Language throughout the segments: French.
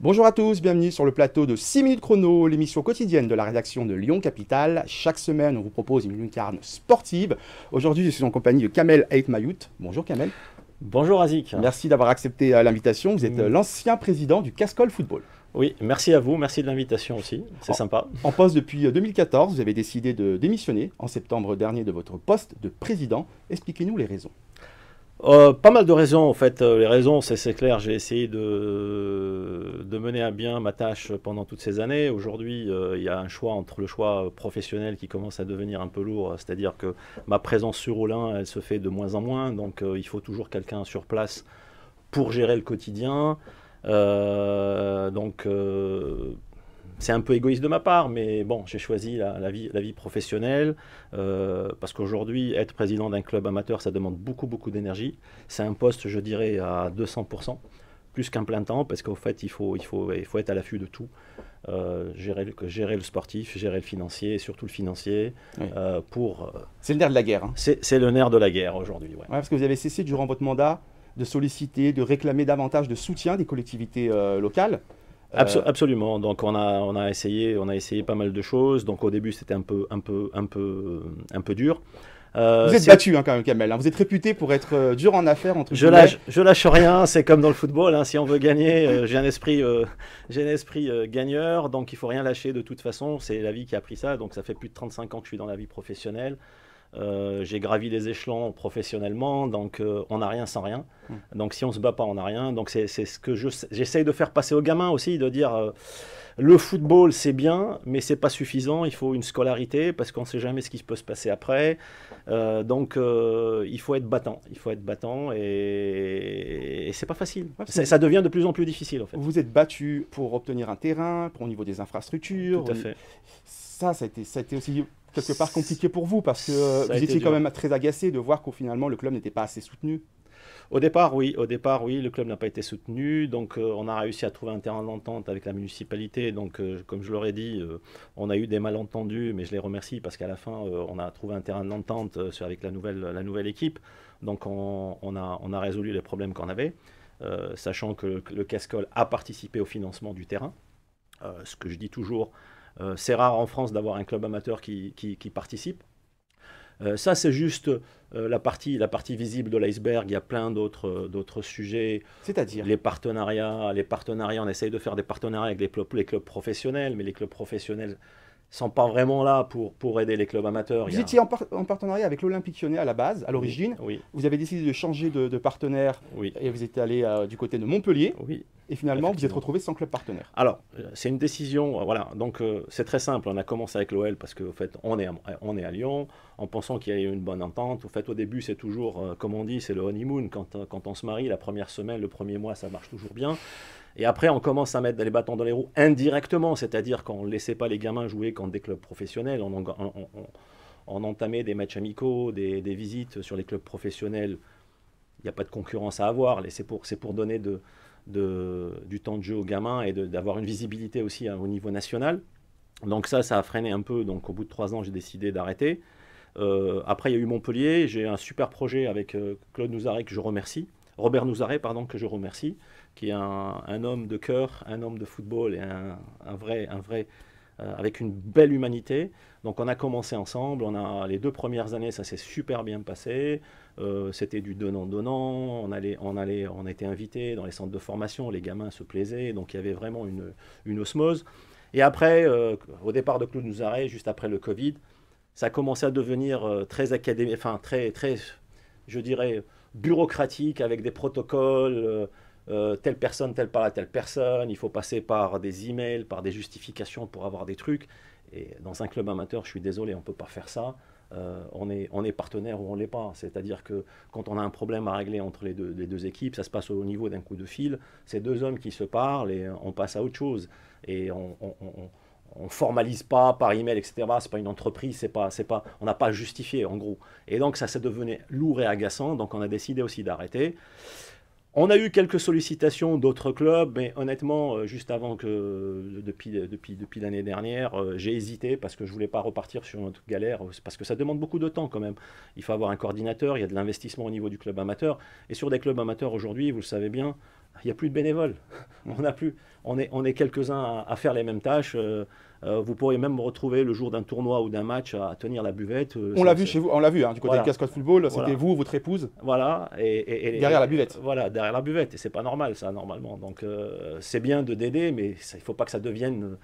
Bonjour à tous, bienvenue sur le plateau de 6 minutes chrono, l'émission quotidienne de la rédaction de Lyon Capital. Chaque semaine, on vous propose une lucarne sportive. Aujourd'hui, je suis en compagnie de Kamel Ait Mayout. Bonjour Kamel. Bonjour Azik. Merci d'avoir accepté euh, l'invitation. Vous êtes euh, mm. l'ancien président du Cascol Football. Oui, merci à vous, merci de l'invitation aussi, c'est sympa. En poste depuis 2014, euh, vous avez décidé de démissionner en septembre dernier de votre poste de président. Expliquez-nous les raisons. Euh, pas mal de raisons en fait. Euh, les raisons, c'est clair, j'ai essayé de, de, mener à bien ma tâche pendant toutes ces années. Aujourd'hui, euh, il y a un choix entre le choix professionnel qui commence à devenir un peu lourd, c'est-à-dire que ma présence sur Olin, elle se fait de moins en moins, donc il faut toujours quelqu'un sur place pour gérer le quotidien. donc c'est un peu égoïste de ma part, mais bon, j'ai choisi la, vie, professionnelle, euh, parce qu'aujourd'hui, être président d'un club amateur, ça demande beaucoup, beaucoup d'énergie. C'est un poste, je dirais, à 200%, plus qu'un plein temps, parce qu'au fait, il faut, être à l'affût de tout. Euh, gérer, le sportif, gérer le financier, surtout le financier, euh, pour... C'est le nerf de la guerre. Hein. C'est le nerf de la guerre aujourd'hui, ouais. Parce que vous avez cessé durant votre mandat de solliciter, de réclamer davantage de soutien des collectivités locales. Euh, absolument. Donc on a essayé on a essayé pas mal de choses. Donc au début c'était un peu un peu un peu un peu dur. Euh, vous êtes battu hein, quand même, Kamel. Hein. Vous êtes réputé pour être euh, dur en affaires je lâche, je lâche rien. C'est comme dans le football. Hein. si on veut gagner, j'ai un esprit, j'ai un esprit gagneur. Donc il faut rien lâcher de toute façon. C'est la vie qui a pris ça. Donc ça fait plus de 35 ans que je suis dans la vie professionnelle. Euh, j'ai gravi les échelons professionnellement, donc euh, on n'a rien sans rien. Hmm. Donc si on ne se bat pas, on n'a rien. Donc c'est ce que j'essaye de faire passer aux gamins aussi, de dire euh, le football c'est bien, mais c'est pas suffisant, il faut une scolarité parce qu'on ne sait jamais ce qui peut se passer après. donc il faut être battant, il faut être battant et, ce c'est pas facile. ça, devient de plus en plus difficile en fait. Vous êtes battu pour obtenir un terrain, pour, au niveau des infrastructures. Tout à fait ça, ça a, été, ça a été aussi quelque part compliqué pour vous parce que euh, vous étiez quand même très agacé de voir qu'au finalement le club n'était pas assez soutenu. Au départ, oui. Au départ, oui, le club n'a pas été soutenu. Donc, euh, on a réussi à trouver un terrain d'entente avec la municipalité. Donc, euh, comme je l'aurais dit, on a eu des malentendus, mais je les remercie parce qu'à la fin, on a trouvé un terrain d'entente avec la nouvelle, la nouvelle équipe. Donc, on, a, on a, résolu les problèmes qu'on avait, sachant que le, le Cascol a participé au financement du terrain. ce que je dis toujours, euh, c'est rare en France d'avoir un club amateur qui, qui, participe. Euh, ça, c'est juste euh, la, partie, la partie visible de l'iceberg. Il y a plein d'autres sujets. C'est-à-dire Les partenariats. Les partenariats, on essaye de faire des partenariats avec les, les clubs professionnels, mais les clubs professionnels sont pas vraiment là pour, pour aider les clubs amateurs. Vous étiez en, partenariat avec l'Olympique Lyonnais à la base, à l'origine. Oui, Vous avez décidé de changer de, partenaire oui. et vous êtes allé euh, du côté de Montpellier. Oui. Et finalement, vous êtes retrouvé sans club partenaire. Alors, euh, c'est une décision, euh, voilà. Donc, c'est très simple. On a commencé avec l'OL parce qu'au fait, on est, à, on est à Lyon, en pensant qu'il y a une bonne entente. Au fait, au début, c'est toujours, comme on dit, c'est le honeymoon. Quand, quand on se marie, la première semaine, le premier mois, ça marche toujours bien. Et après, on commence à mettre les bâtons dans les roues indirectement, c'est-à-dire qu'on ne laissait pas les gamins jouer quand des clubs professionnels, on, entamait des matchs amicaux, des, visites sur les clubs professionnels. Il n'y a pas de concurrence à avoir, c'est pour, donner du temps de jeu aux gamins et d'avoir une visibilité aussi hein, au niveau national. Donc ça, ça a freiné un peu. Donc au bout de trois ans, j'ai décidé d'arrêter. Euh, après, il y a eu Montpellier. J'ai un super projet avec euh, Claude Nouzaré que je remercie, Robert Nouzaret, pardon, que je remercie, qui est un, homme de cœur, un homme de football et un, vrai, un vrai euh, avec une belle humanité. Donc on a commencé ensemble, on a les deux premières années, ça s'est super bien passé. Euh, c'était du donnant-donnant, on, allait, on, allait, on était invités dans les centres de formation, les gamins se plaisaient, donc il y avait vraiment une, une osmose. Et après, euh, au départ de Claude Nouzaret, juste après le Covid, ça a commencé à devenir très académique, enfin très, très, je dirais, bureaucratique avec des protocoles, euh, euh, telle personne, telle part à telle personne, il faut passer par des emails, par des justifications pour avoir des trucs. Et dans un club amateur, je suis désolé, on ne peut pas faire ça. Euh, on, est, on est partenaire ou on ne l'est pas. C'est-à-dire que quand on a un problème à régler entre les deux, les deux équipes, ça se passe au niveau d'un coup de fil. C'est deux hommes qui se parlent et on passe à autre chose. Et on on formalise pas par email, etc. C'est pas une entreprise, c'est pas, c'est pas, on n'a pas justifié en gros. Et donc ça, s'est devenait lourd et agaçant. Donc on a décidé aussi d'arrêter. On a eu quelques sollicitations d'autres clubs, mais honnêtement, euh, juste avant que, euh, depuis, euh, depuis, depuis l'année dernière, j'ai hésité parce que je ne voulais pas repartir sur une galère, parce que ça demande beaucoup de temps quand même. Il faut avoir un coordinateur, il y a de l'investissement au niveau du club amateur. Et sur des clubs amateurs aujourd'hui, vous le savez bien, il n'y a plus de bénévoles. Mm. on, plus, on est, quelques-uns à, faire les mêmes tâches. Euh, euh, vous pourriez même me retrouver le jour d'un tournoi ou d'un match à tenir la buvette. Euh, on l'a vu chez vous, on l'a vu hein, du côté de Football, c'était vous, votre épouse. Voilà. Et, derrière la buvette. Voilà, derrière la buvette. Et c'est pas normal, ça, normalement. Donc c'est bien de d'aider, mais il faut pas que ça devienne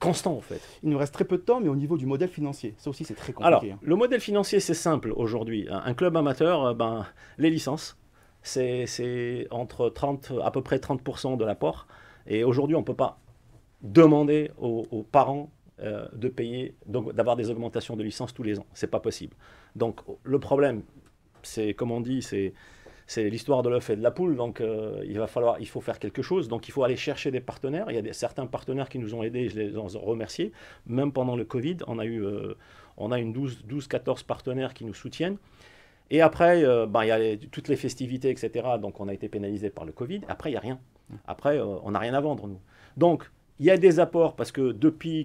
constant en fait. Il nous reste très peu de temps, mais au niveau du modèle financier, ça aussi c'est très compliqué. Alors, hein. le modèle financier c'est simple aujourd'hui. Un club amateur, ben, les licences, c'est entre 30, à peu près 30% de l'apport. Et aujourd'hui, on ne peut pas demander aux, parents euh, de payer, donc d'avoir des augmentations de licence tous les ans. Ce n'est pas possible. Donc le problème, c'est comme on dit, c'est l'histoire de l'œuf et de la poule, donc euh, il va falloir, il faut faire quelque chose, donc il faut aller chercher des partenaires. Il y a des, certains partenaires qui nous ont aidés, je les en remercie. Même pendant le Covid, on a eu, euh, on a une 12, 12, 14 partenaires qui nous soutiennent. Et après, euh, ben, il y a toutes les festivités, etc. Donc on a été pénalisé par le Covid. Après, il n'y a rien. Après, euh, on n'a rien à vendre, nous. Donc, il y a des apports parce que depuis,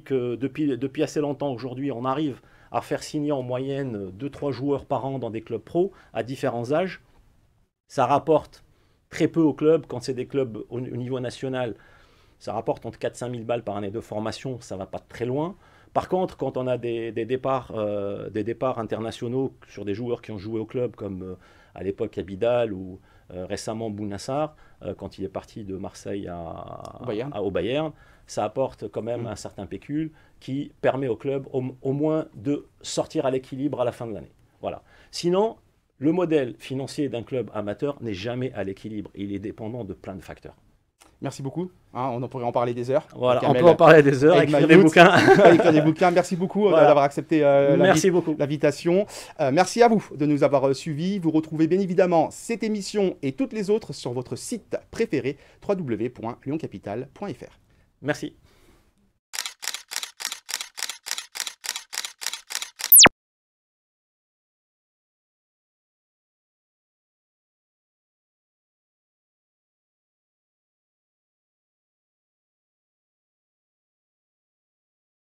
assez longtemps aujourd'hui, on arrive à faire signer en moyenne 2-3 joueurs par an dans des clubs pro à différents âges. Ça rapporte très peu aux clubs quand c'est des clubs au, niveau national. Ça rapporte entre 4-5 000 balles par année de formation, ça ne va pas très loin. Par contre, quand on a euh, des, départs, internationaux sur des joueurs qui ont joué au club, comme euh, à l'époque Abidal ou euh, récemment Bounassar, quand il est parti de Marseille à, au, Bayern. ça apporte quand même mm. un certain pécule qui permet au club au, au moins de sortir à l'équilibre à la fin de l'année. Voilà. Sinon, le modèle financier d'un club amateur n'est jamais à l'équilibre. Il est dépendant de plein de facteurs. Merci beaucoup. Hein, on en pourrait en parler des heures. Voilà, on peut en parler des heures, avec des bouquins. écrire des bouquins. Merci beaucoup euh, d'avoir accepté euh, l'invitation. Euh, merci à vous de nous avoir suivis. Vous retrouvez bien évidemment cette émission et toutes les autres sur votre site préféré www.lioncapital.fr. Merci.